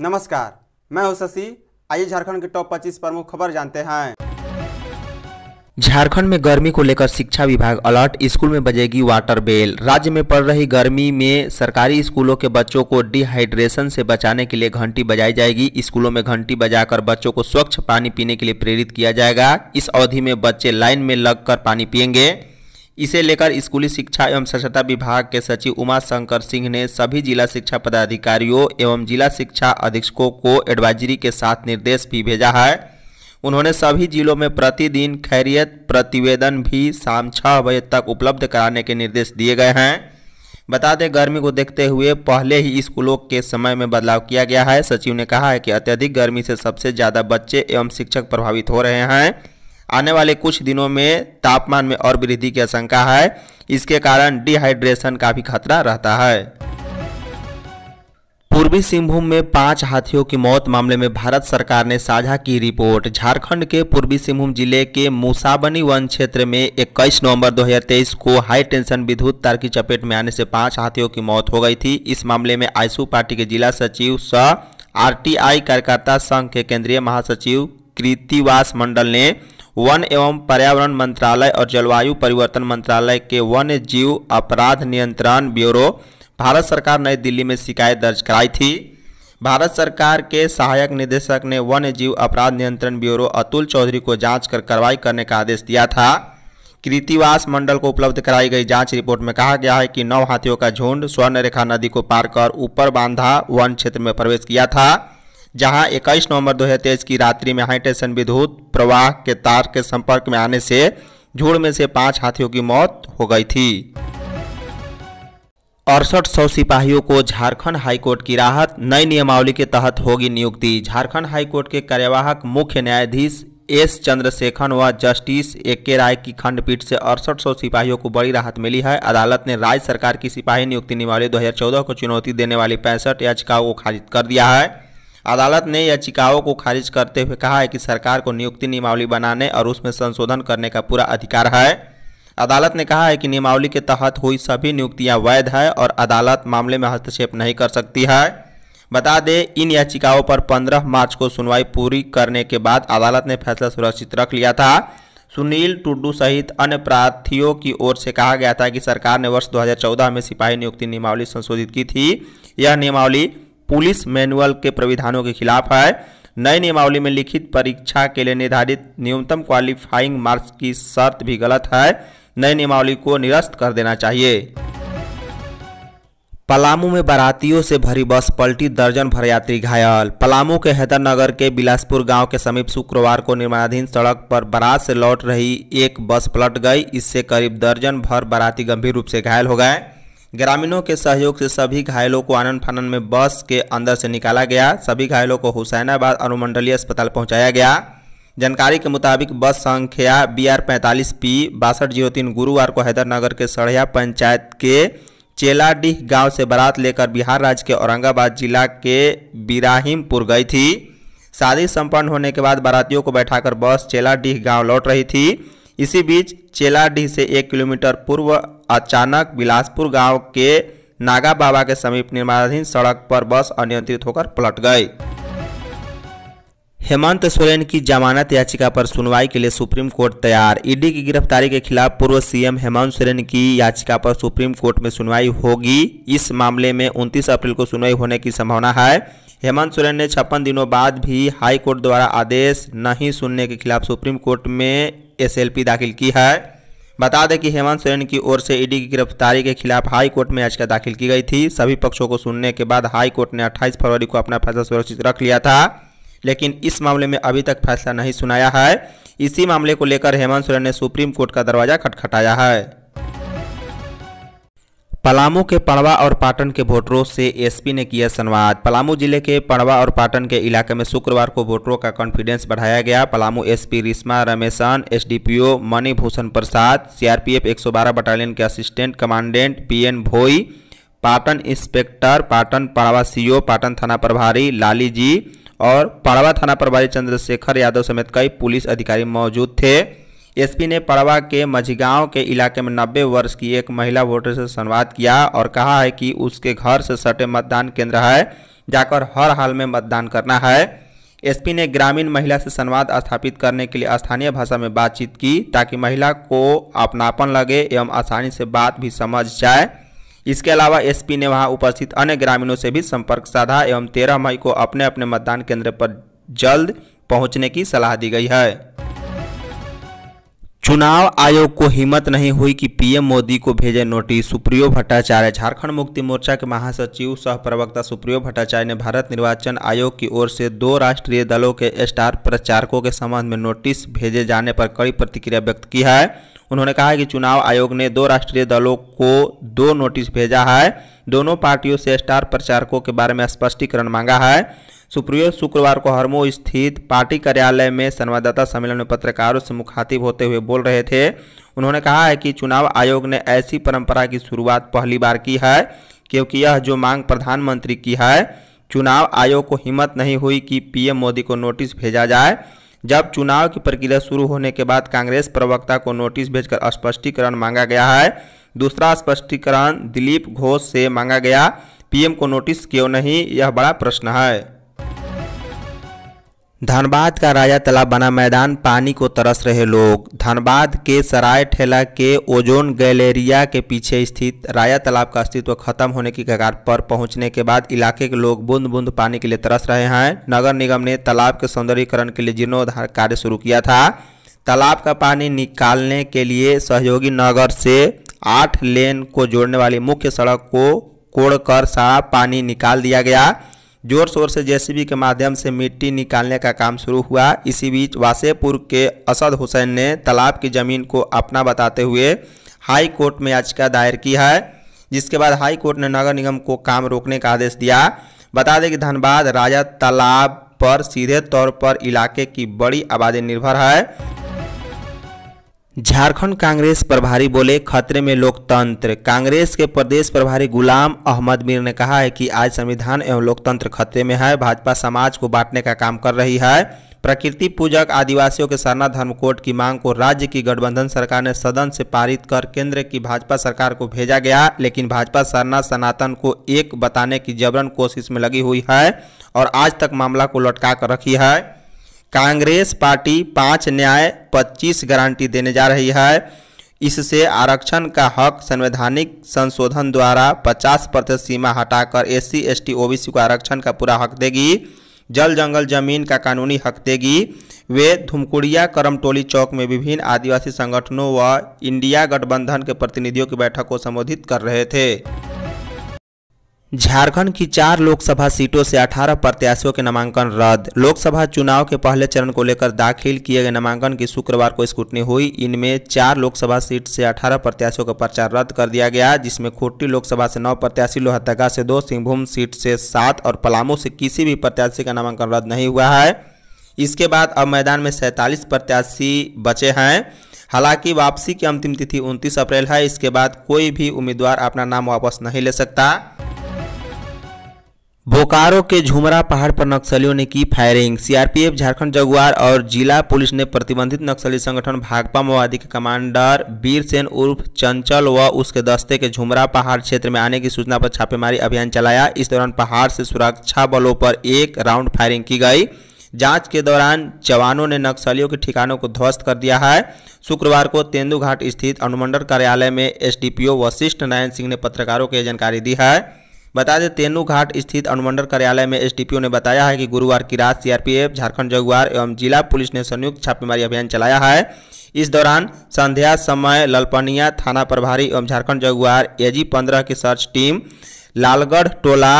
नमस्कार मैं हूं शशि आइए झारखंड के टॉप 25 प्रमुख खबर जानते हैं झारखंड में गर्मी को लेकर शिक्षा विभाग अलर्ट स्कूल में बजेगी वाटर बेल राज्य में पड़ रही गर्मी में सरकारी स्कूलों के बच्चों को डिहाइड्रेशन से बचाने के लिए घंटी बजाई जाएगी स्कूलों में घंटी बजाकर बच्चों को स्वच्छ पानी पीने के लिए प्रेरित किया जाएगा इस अवधि में बच्चे लाइन में लग पानी पियेंगे इसे लेकर स्कूली शिक्षा एवं स्वच्छता विभाग के सचिव उमा शंकर सिंह ने सभी जिला शिक्षा पदाधिकारियों एवं जिला शिक्षा अधीक्षकों को एडवाइजरी के साथ निर्देश भी भेजा है उन्होंने सभी जिलों में प्रतिदिन खैरियत प्रतिवेदन भी शाम छः बजे तक उपलब्ध कराने के निर्देश दिए गए हैं बता दें गर्मी को देखते हुए पहले ही स्कूलों के समय में बदलाव किया गया है सचिव ने कहा है कि अत्यधिक गर्मी से सबसे ज़्यादा बच्चे एवं शिक्षक प्रभावित हो रहे हैं आने वाले कुछ दिनों में तापमान में और वृद्धि की आशंका है इसके कारण डिहाइड्रेशन का भी खतरा रहता है पूर्वी सिंहभूम में पांच हाथियों की मौत मामले में भारत सरकार ने साझा की रिपोर्ट झारखंड के पूर्वी सिंहभूम जिले के मूसाबनी वन क्षेत्र में 21 नवंबर 2023 को हाई टेंशन विद्युत तार की चपेट में आने से पांच हाथियों की मौत हो गई थी इस मामले में आईसू पार्टी के जिला सचिव स आरटीआई कार्यकर्ता संघ के केंद्रीय महासचिव कृतिवास मंडल ने वन एवं पर्यावरण मंत्रालय और जलवायु परिवर्तन मंत्रालय के वन्य जीव अपराध नियंत्रण ब्यूरो भारत सरकार नई दिल्ली में शिकायत दर्ज कराई थी भारत सरकार के सहायक निदेशक ने वन्य जीव अपराध नियंत्रण ब्यूरो अतुल चौधरी को जांच कर कार्रवाई करने का आदेश दिया था कृतिवास मंडल को उपलब्ध कराई गई जांच रिपोर्ट में कहा गया है कि नौ हाथियों का झुंड स्वर्ण रेखा नदी को पार कर ऊपर बांधा वन क्षेत्र में प्रवेश किया था जहां 21 नवंबर 2023 की रात्रि में हाईटेंशन विद्युत प्रवाह के तार के संपर्क में आने से झुड़ में से पांच हाथियों की मौत हो गई थी अड़सठ सौ सिपाहियों को झारखंड हाईकोर्ट की राहत नई नियमावली के तहत होगी नियुक्ति झारखंड हाईकोर्ट के कार्यवाहक मुख्य न्यायाधीश एस चंद्रशेखर व जस्टिस ए के राय की खंडपीठ से अड़सठ सौ सिपाहियों को बड़ी राहत मिली है अदालत ने राज्य सरकार की सिपाही नियुक्ति नियमावली 2014 को चुनौती देने वाली पैंसठ याचिकाओं को खारिज कर दिया है अदालत ने याचिकाओं को खारिज करते हुए कहा है कि सरकार को नियुक्ति नियमावली बनाने और उसमें संशोधन करने का पूरा अधिकार है अदालत ने कहा है कि नियमावली के तहत हुई सभी नियुक्तियां वैध है और अदालत मामले में हस्तक्षेप नहीं कर सकती है बता दें इन याचिकाओं पर 15 मार्च को सुनवाई पूरी करने के बाद अदालत ने फैसला सुरक्षित रख लिया था सुनील टुड्डू सहित अन्य प्रार्थियों की ओर से कहा गया था कि सरकार ने वर्ष 2014 में सिपाही नियुक्ति नियमावली संशोधित की थी यह नियमावली पुलिस मैनुअल के प्रविधानों के खिलाफ है नए नियमावली में लिखित परीक्षा के लिए निर्धारित न्यूनतम क्वालिफाइंग मार्क्स की शर्त भी गलत है नए नियमावली को निरस्त कर देना चाहिए पलामू में बारातियों से भरी बस पलटी दर्जन भर यात्री घायल पलामू के हैदरनगर के बिलासपुर गांव के समीप शुक्रवार को निर्माणाधीन सड़क पर बारात से लौट रही एक बस पलट गई इससे करीब दर्जन भर बाराती गंभीर रूप से घायल हो गए ग्रामीणों के सहयोग से सभी घायलों को आनंद फानन में बस के अंदर से निकाला गया सभी घायलों को हुसैनाबाद अनुमंडलीय अस्पताल पहुंचाया गया जानकारी के मुताबिक बस संख्या बी आर पैंतालीस पी बासठ जीरो तीन गुरुवार को हैदरनगर के सड़िया पंचायत के चेलाडीह गांव से बारात लेकर बिहार राज्य के औरंगाबाद जिला के बिराहिमपुर गई थी शादी संपन्न होने के बाद बारातियों को बैठाकर बस चेलाडीह गांव लौट रही थी इसी बीच चेलाडीह से एक किलोमीटर पूर्व अचानक बिलासपुर गांव के नागा बाबा के समीप निर्माणाधीन सड़क पर बस अनियंत्रित होकर पलट गई हेमंत सोरेन की जमानत याचिका पर सुनवाई के लिए सुप्रीम कोर्ट तैयार ईडी की गिरफ्तारी के खिलाफ पूर्व सीएम हेमंत सोरेन की याचिका पर सुप्रीम कोर्ट में सुनवाई होगी इस मामले में 29 अप्रैल को सुनवाई होने की संभावना है हेमंत सोरेन ने छप्पन दिनों बाद भी हाई कोर्ट द्वारा आदेश नहीं सुनने के खिलाफ सुप्रीम कोर्ट में एसएलपी दाखिल की है बता दें कि हेमंत सोरेन की ओर से ईडी की गिरफ्तारी के खिलाफ हाई कोर्ट में याचिका दाखिल की गई थी सभी पक्षों को सुनने के बाद हाई कोर्ट ने 28 फरवरी को अपना फैसला सुरक्षित रख लिया था लेकिन इस मामले में अभी तक फैसला नहीं सुनाया है इसी मामले को लेकर हेमंत सोरेन ने सुप्रीम कोर्ट का दरवाज़ा खटखटाया है पलामू के पड़वा और पाटन के वोटरों से एसपी ने किया संवाद पलामू जिले के पड़वा और पाटन के इलाके में शुक्रवार को वोटरों का कॉन्फिडेंस बढ़ाया गया Palamu SP Rishma Rameshan SDPO Manibhushan Prasad CRPF 112 battalion के assistant commandant PN Bhoi Patan inspector Patan Padwa CO Patan थाना प्रभारी लाली जी और पड़वा थाना प्रभारी चंद्रशेखर यादव समेत कई पुलिस अधिकारी मौजूद थे एसपी ने पड़वा के मझिगांव के इलाके में नब्बे वर्ष की एक महिला वोटर से संवाद किया और कहा है कि उसके घर से सटे मतदान केंद्र है जाकर हर हाल में मतदान करना है एसपी ने ग्रामीण महिला से संवाद स्थापित करने के लिए स्थानीय भाषा में बातचीत की ताकि महिला को अपनापन लगे एवं आसानी से बात भी समझ जाए इसके अलावा एसपी ने वहां उपस्थित अन्य ग्रामीणों से भी संपर्क साधा एवं तेरह मई को अपने अपने मतदान केंद्र पर जल्द पहुंचने की सलाह दी गई है चुनाव आयोग को हिम्मत नहीं हुई कि पीएम मोदी को भेजे नोटिस सुप्रियो भट्टाचार्य झारखंड मुक्ति मोर्चा के महासचिव सह प्रवक्ता सुप्रियो भट्टाचार्य ने भारत निर्वाचन आयोग की ओर से दो राष्ट्रीय दलों के स्टार प्रचारकों के संबंध में नोटिस भेजे जाने पर कड़ी प्रतिक्रिया व्यक्त की है उन्होंने कहा कि चुनाव आयोग ने दो राष्ट्रीय दलों को दो नोटिस भेजा है दोनों पार्टियों से स्टार प्रचारकों के बारे में स्पष्टीकरण मांगा है सुप्रियो शुक्रवार को हरमो स्थित पार्टी कार्यालय में संवाददाता सम्मेलन में पत्रकारों से मुखातिब होते हुए बोल रहे थे उन्होंने कहा है कि चुनाव आयोग ने ऐसी परंपरा की शुरुआत पहली बार की है क्योंकि यह जो मांग प्रधानमंत्री की है चुनाव आयोग को हिम्मत नहीं हुई कि पीएम मोदी को नोटिस भेजा जाए जब चुनाव की प्रक्रिया शुरू होने के बाद कांग्रेस प्रवक्ता को नोटिस भेजकर स्पष्टीकरण मांगा गया है दूसरा स्पष्टीकरण दिलीप घोष से मांगा गया पीएम को नोटिस क्यों नहीं यह बड़ा प्रश्न है धनबाद का राजा तालाब बना मैदान पानी को तरस रहे लोग धनबाद के सराय ठेला के ओजोन गैलेरिया के पीछे स्थित राजा तालाब का अस्तित्व खत्म होने की कगार पर पहुंचने के बाद इलाके के लोग बूंद बूंद पानी के लिए तरस रहे हैं नगर निगम ने तालाब के सौंदर्यीकरण के लिए जीर्णोद्धार कार्य शुरू किया था तालाब का पानी निकालने के लिए सहयोगी नगर से आठ लेन को जोड़ने वाली मुख्य सड़क को कोड़कर सारा पानी निकाल दिया गया जोर शोर से जेसीबी के माध्यम से मिट्टी निकालने का काम शुरू हुआ इसी बीच वासेपुर के असद हुसैन ने तालाब की ज़मीन को अपना बताते हुए हाई कोर्ट में याचिका दायर की है जिसके बाद हाई कोर्ट ने नगर निगम को काम रोकने का आदेश दिया बता दें कि धनबाद राजा तालाब पर सीधे तौर पर इलाके की बड़ी आबादी निर्भर है झारखंड कांग्रेस प्रभारी बोले खतरे में लोकतंत्र कांग्रेस के प्रदेश प्रभारी गुलाम अहमद मीर ने कहा है कि आज संविधान एवं लोकतंत्र खतरे में है भाजपा समाज को बांटने का काम कर रही है प्रकृति पूजक आदिवासियों के सरना धर्म कोर्ट की मांग को राज्य की गठबंधन सरकार ने सदन से पारित कर केंद्र की भाजपा सरकार को भेजा गया लेकिन भाजपा सरना सनातन को एक बताने की जबरन कोशिश में लगी हुई है और आज तक मामला को लटका कर रखी है कांग्रेस पार्टी पाँच न्याय पच्चीस गारंटी देने जा रही है इससे आरक्षण का हक संवैधानिक संशोधन द्वारा 50 प्रतिशत सीमा हटाकर S C S T C को आरक्षण का पूरा हक देगी जल जंगल जमीन का कानूनी हक देगी वे धुमकुड़िया करमटोली चौक में विभिन्न आदिवासी संगठनों व इंडिया गठबंधन के प्रतिनिधियों की बैठक को संबोधित कर रहे थे झारखंड की चार लोकसभा सीटों से 18 प्रत्याशियों के नामांकन रद्द लोकसभा चुनाव के पहले चरण को लेकर दाखिल किए गए नामांकन की शुक्रवार को स्क्रूटनी हुई इनमें चार लोकसभा सीट से 18 प्रत्याशियों का प्रचार रद्द कर दिया गया जिसमें खुट्टी लोकसभा से नौ प्रत्याशी लोहरदगा से दो सिंहभूम सीट से सात और पलामू से किसी भी प्रत्याशी का नामांकन रद्द नहीं हुआ है इसके बाद अब मैदान में सैंतालीस प्रत्याशी बचे हैं हालांकि वापसी की अंतिम तिथि 29 अप्रैल है इसके बाद कोई भी उम्मीदवार अपना नाम वापस नहीं ले सकता बोकारो के झुमरा पहाड़ पर नक्सलियों ने की फायरिंग सीआरपीएफ झारखंड जगुआर और जिला पुलिस ने प्रतिबंधित नक्सली संगठन भाकपा माओवादी के कमांडर वीर सेन उर्फ चंचल व उसके दस्ते के झुमरा पहाड़ क्षेत्र में आने की सूचना पर छापेमारी अभियान चलाया इस दौरान पहाड़ से सुरक्षा बलों पर एक राउंड फायरिंग की गई जांच के दौरान जवानों ने नक्सलियों के ठिकानों को ध्वस्त कर दिया है शुक्रवार को तेंदुघाट स्थित अनुमंडल कार्यालय में एसडीपीओ वशिष्ठ नारायण सिंह ने पत्रकारों को यह जानकारी दी है बता दें तेनू घाट स्थित अनुमंडल कार्यालय में एसडीपीओ ने बताया है कि गुरुवार की रात सीआरपीएफ झारखंड जगुआर एवं जिला पुलिस ने संयुक्त छापेमारी अभियान चलाया है इस दौरान संध्या समय ललपनिया थाना प्रभारी एवं झारखंड जगुआर एजी पंद्रह की सर्च टीम लालगढ़ टोला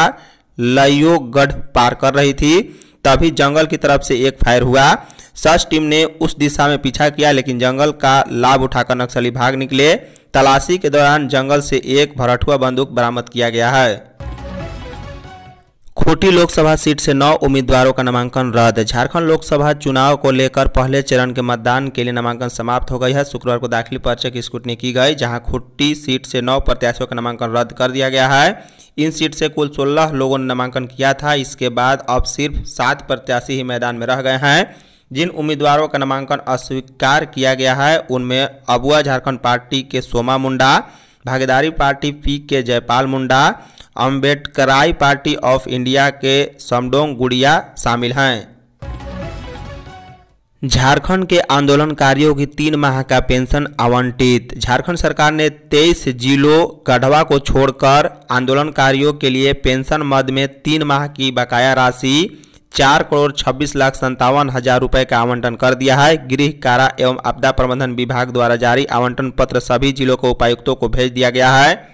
लयोगढ़ पार कर रही थी तभी जंगल की तरफ से एक फायर हुआ सर्च टीम ने उस दिशा में पीछा किया लेकिन जंगल का लाभ उठाकर नक्सली भाग निकले तलाशी के दौरान जंगल से एक भरठुआ बंदूक बरामद किया गया है खूंटी लोकसभा सीट से नौ उम्मीदवारों का नामांकन रद्द झारखंड लोकसभा चुनाव को लेकर पहले चरण के मतदान के लिए नामांकन समाप्त हो गई है शुक्रवार को दाखिल पर्चे की स्क्रूटनी की गई जहां खुट्टी सीट से नौ प्रत्याशियों का नामांकन रद्द कर दिया गया है इन सीट से कुल सोलह लोगों ने नामांकन किया था इसके बाद अब सिर्फ सात प्रत्याशी ही मैदान में रह गए हैं जिन उम्मीदवारों का नामांकन अस्वीकार किया गया है उनमें अबुआ झारखंड पार्टी के सोमा मुंडा भागीदारी पार्टी पी के Jaipal Munda Ambedkarite party of India के समडोंग गुड़िया शामिल हैं झारखंड के आंदोलनकारियों की तीन माह का पेंशन आवंटित झारखंड सरकार ने 23 जिलों गढ़वा को छोड़कर आंदोलनकारियों के लिए पेंशन मद में तीन माह की बकाया राशि चार करोड़ छब्बीस लाख संतावन हजार रुपये का आवंटन कर दिया है गृह कारा एवं आपदा प्रबंधन विभाग द्वारा जारी आवंटन पत्र सभी जिलों के उपायुक्तों को भेज दिया गया है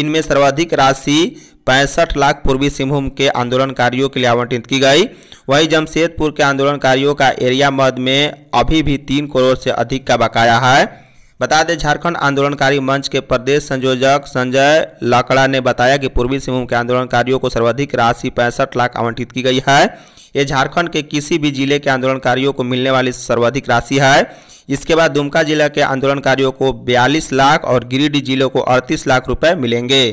इनमें सर्वाधिक राशि पैंसठ लाख पूर्वी सिंहभूम के आंदोलनकारियों के लिए आवंटित की गई वहीं जमशेदपुर के आंदोलनकारियों का एरिया मद में अभी भी तीन करोड़ से अधिक का बकाया है बता दें झारखंड आंदोलनकारी मंच के प्रदेश संयोजक संजय लाकड़ा ने बताया कि पूर्वी सिंहभूम के आंदोलनकारियों को सर्वाधिक राशि पैंसठ लाख आवंटित की गई है ये झारखंड के किसी भी जिले के आंदोलनकारियों को मिलने वाली सर्वाधिक राशि है इसके बाद दुमका जिला के आंदोलनकारियों को बयालीस लाख और गिरिडीह जिले को अड़तीस लाख रुपए मिलेंगे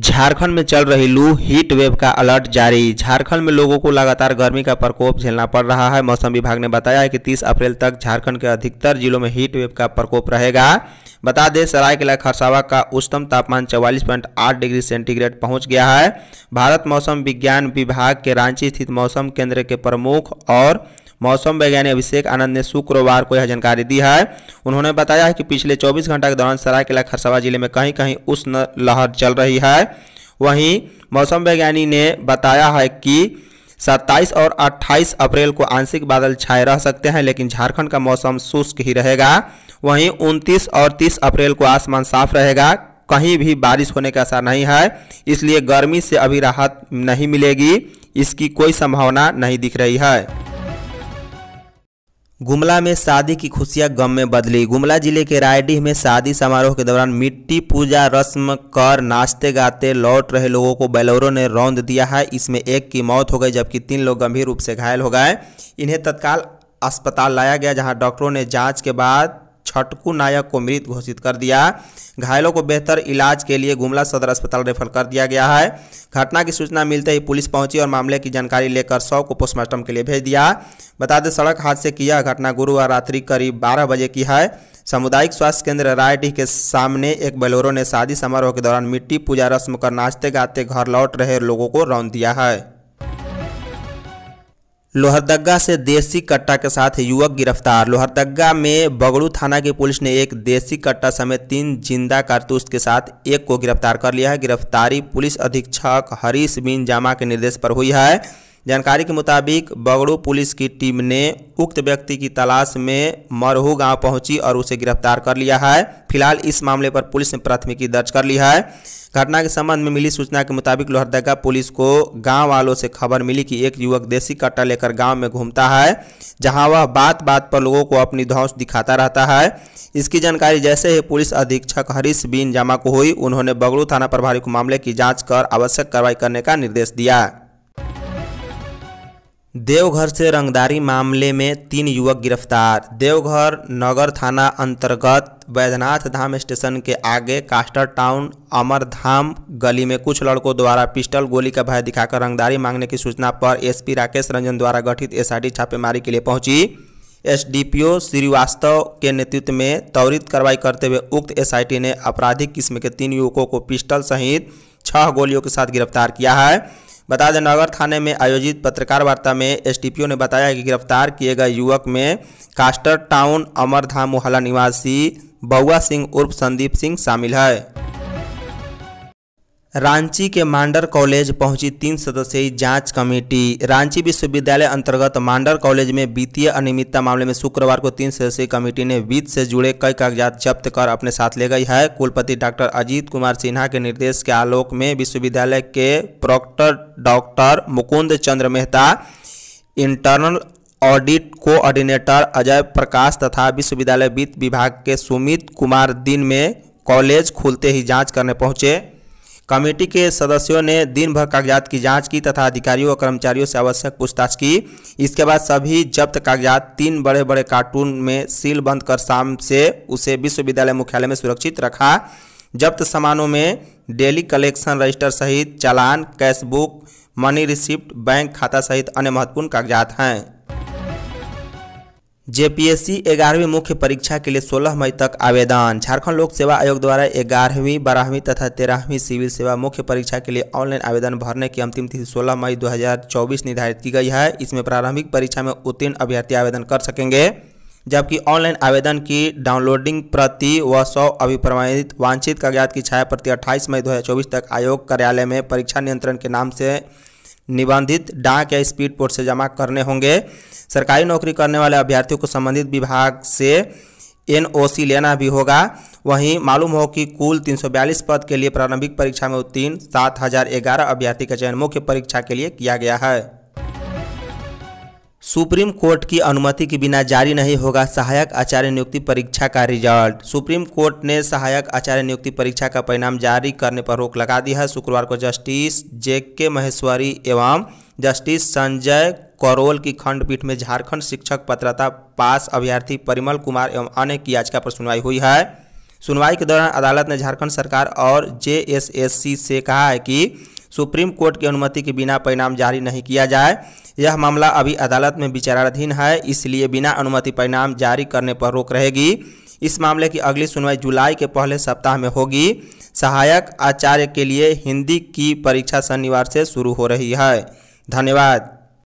झारखंड में चल रही लू हीट वेव का अलर्ट जारी झारखंड में लोगों को लगातार गर्मी का प्रकोप झेलना पड़ रहा है मौसम विभाग ने बताया है कि 30 अप्रैल तक झारखंड के अधिकतर जिलों में हीट वेव का प्रकोप रहेगा बता दें सरायकला खरसावा का उच्चतम तापमान 44.8 डिग्री सेंटीग्रेड पहुंच गया है भारत मौसम विज्ञान विभाग के रांची स्थित मौसम केंद्र के प्रमुख और मौसम वैज्ञानिक अभिषेक आनंद ने शुक्रवार को यह जानकारी दी है उन्होंने बताया है कि पिछले 24 घंटा के दौरान सरायकेला खरसावा जिले में कहीं कहीं उष्ण लहर चल रही है वहीं मौसम वैज्ञानिक ने बताया है कि 27 और 28 अप्रैल को आंशिक बादल छाए रह सकते हैं लेकिन झारखंड का मौसम शुष्क ही रहेगा वहीं उनतीस और तीस अप्रैल को आसमान साफ रहेगा कहीं भी बारिश होने का असर नहीं है इसलिए गर्मी से अभी राहत नहीं मिलेगी इसकी कोई संभावना नहीं दिख रही है गुमला में शादी की खुशियां गम में बदली गुमला जिले के रायडीह में शादी समारोह के दौरान मिट्टी पूजा रस्म कर नाचते गाते लौट रहे लोगों को बैलोरों ने रौंद दिया है इसमें एक की मौत हो गई जबकि तीन लोग गंभीर रूप से घायल हो गए इन्हें तत्काल अस्पताल लाया गया जहां डॉक्टरों ने जांच के बाद छटकू नायक को मृत घोषित कर दिया घायलों को बेहतर इलाज के लिए गुमला सदर अस्पताल रेफर कर दिया गया है घटना की सूचना मिलते ही पुलिस पहुंची और मामले की जानकारी लेकर शव को पोस्टमार्टम के लिए भेज दिया बता दें सड़क हादसे की यह घटना गुरुवार रात्रि करीब बारह बजे की है सामुदायिक स्वास्थ्य केंद्र रायडीह के सामने एक बेलोरो ने शादी समारोह के दौरान मिट्टी पूजा रस्म कर नाचते गाते घर लौट रहे लोगों को रौन दिया है लोहरदगा से देसी कट्टा के साथ युवक गिरफ्तार लोहरदगा में बगड़ू थाना की पुलिस ने एक देसी कट्टा समेत तीन जिंदा कारतूस के साथ एक को गिरफ्तार कर लिया है गिरफ्तारी पुलिस अधीक्षक हरीश बिन जामा के निर्देश पर हुई है जानकारी के मुताबिक बगड़ू पुलिस की टीम ने उक्त व्यक्ति की तलाश में मरहू गाँव पहुँची और उसे गिरफ्तार कर लिया है फिलहाल इस मामले पर पुलिस ने प्राथमिकी दर्ज कर ली है घटना के संबंध में मिली सूचना के मुताबिक लोहरदगा पुलिस को गांव वालों से खबर मिली कि एक युवक देसी कट्टा लेकर गांव में घूमता है जहां वह बात बात पर लोगों को अपनी धौस दिखाता रहता है इसकी जानकारी जैसे ही पुलिस अधीक्षक हरीश बीन जामा को हुई उन्होंने बगड़ू थाना प्रभारी को मामले की जाँच कर आवश्यक कार्रवाई करने का निर्देश दिया देवघर से रंगदारी मामले में तीन युवक गिरफ्तार देवघर नगर थाना अंतर्गत वैद्यनाथ धाम स्टेशन के आगे कास्टर टाउन अमरधाम गली में कुछ लड़कों द्वारा पिस्टल गोली का भय दिखाकर रंगदारी मांगने की सूचना पर एसपी राकेश रंजन द्वारा गठित एसआईटी छापेमारी के लिए पहुंची एसडीपीओ श्रीवास्तव के नेतृत्व में त्वरित कार्रवाई करते हुए उक्त एस ने आपराधिक किस्म के तीन युवकों को पिस्टल सहित छह गोलियों के साथ गिरफ्तार किया है बता दें नगर थाने में आयोजित पत्रकार वार्ता में एसडीपीओ ने बताया कि गिरफ्तार किए गए युवक में कास्टर टाउन अमरधाम मोहल्ला निवासी बउआ सिंह उर्फ संदीप सिंह शामिल है रांची के मांडर कॉलेज पहुंची तीन सदस्यीय जांच कमेटी रांची विश्वविद्यालय अंतर्गत मांडर कॉलेज में वित्तीय अनियमितता मामले में शुक्रवार को तीन सदस्यीय कमेटी ने वित्त से जुड़े कई कागजात जब्त कर अपने साथ ले गई है कुलपति डॉक्टर अजीत कुमार सिन्हा के निर्देश के आलोक में विश्वविद्यालय के proctor doctor Mukund Chandra Mehta internal audit coordinator Ajay Prakash तथा विश्वविद्यालय वित्त विभाग के सुमित कुमार दिन में कॉलेज खुलते ही जाँच करने पहुँचे कमेटी के सदस्यों ने दिन भर कागजात की जांच की तथा अधिकारियों और कर्मचारियों से आवश्यक पूछताछ की इसके बाद सभी जब्त कागजात तीन बड़े बड़े कार्टून में सील बंद कर शाम से उसे विश्वविद्यालय मुख्यालय में सुरक्षित रखा जब्त सामानों में डेली कलेक्शन रजिस्टर सहित challan cashbook money receipt bank खाता सहित अन्य महत्वपूर्ण कागजात हैं जेपीएससी ग्यारहवीं मुख्य परीक्षा के लिए 16 मई तक आवेदन झारखंड लोक सेवा आयोग द्वारा ग्यारहवीं बारहवीं तथा तेरहवीं सिविल सेवा मुख्य परीक्षा के लिए ऑनलाइन आवेदन भरने की अंतिम तिथि 16 मई 2024 निर्धारित की गई है इसमें प्रारंभिक परीक्षा में उत्तीर्ण अभ्यर्थी आवेदन कर सकेंगे जबकि ऑनलाइन आवेदन की डाउनलोडिंग प्रति व सौ अभिप्रमाणित वांछित कागजात की छाया प्रति अट्ठाईस मई दो तक आयोग कार्यालय में परीक्षा नियंत्रण के नाम से निबंधित डाक या स्पीड पोस्ट से जमा करने होंगे सरकारी नौकरी करने वाले अभ्यर्थियों को संबंधित विभाग से एन लेना भी होगा वहीं मालूम हो कि कुल 342 पद के लिए प्रारंभिक परीक्षा में उत्तीर्ण सात अभ्यर्थी का चयन मुख्य परीक्षा के लिए किया गया है सुप्रीम कोर्ट की अनुमति के बिना जारी नहीं होगा सहायक आचार्य नियुक्ति परीक्षा का रिजल्ट सुप्रीम कोर्ट ने सहायक आचार्य नियुक्ति परीक्षा का परिणाम जारी करने पर रोक लगा दी है शुक्रवार को जस्टिस जे के महेश्वरी एवं जस्टिस संजय करोल की खंडपीठ में झारखंड शिक्षक पत्रता पास अभ्यर्थी परिमल कुमार एवं अन्य की याचिका पर सुनवाई हुई है सुनवाई के दौरान अदालत ने झारखंड सरकार और जे से कहा है कि सुप्रीम कोर्ट की अनुमति के बिना परिणाम जारी नहीं किया जाए यह मामला अभी अदालत में विचाराधीन है इसलिए बिना अनुमति परिणाम जारी करने पर रोक रहेगी इस मामले की अगली सुनवाई जुलाई के पहले सप्ताह में होगी सहायक आचार्य के लिए हिंदी की परीक्षा शनिवार से शुरू हो रही है धन्यवाद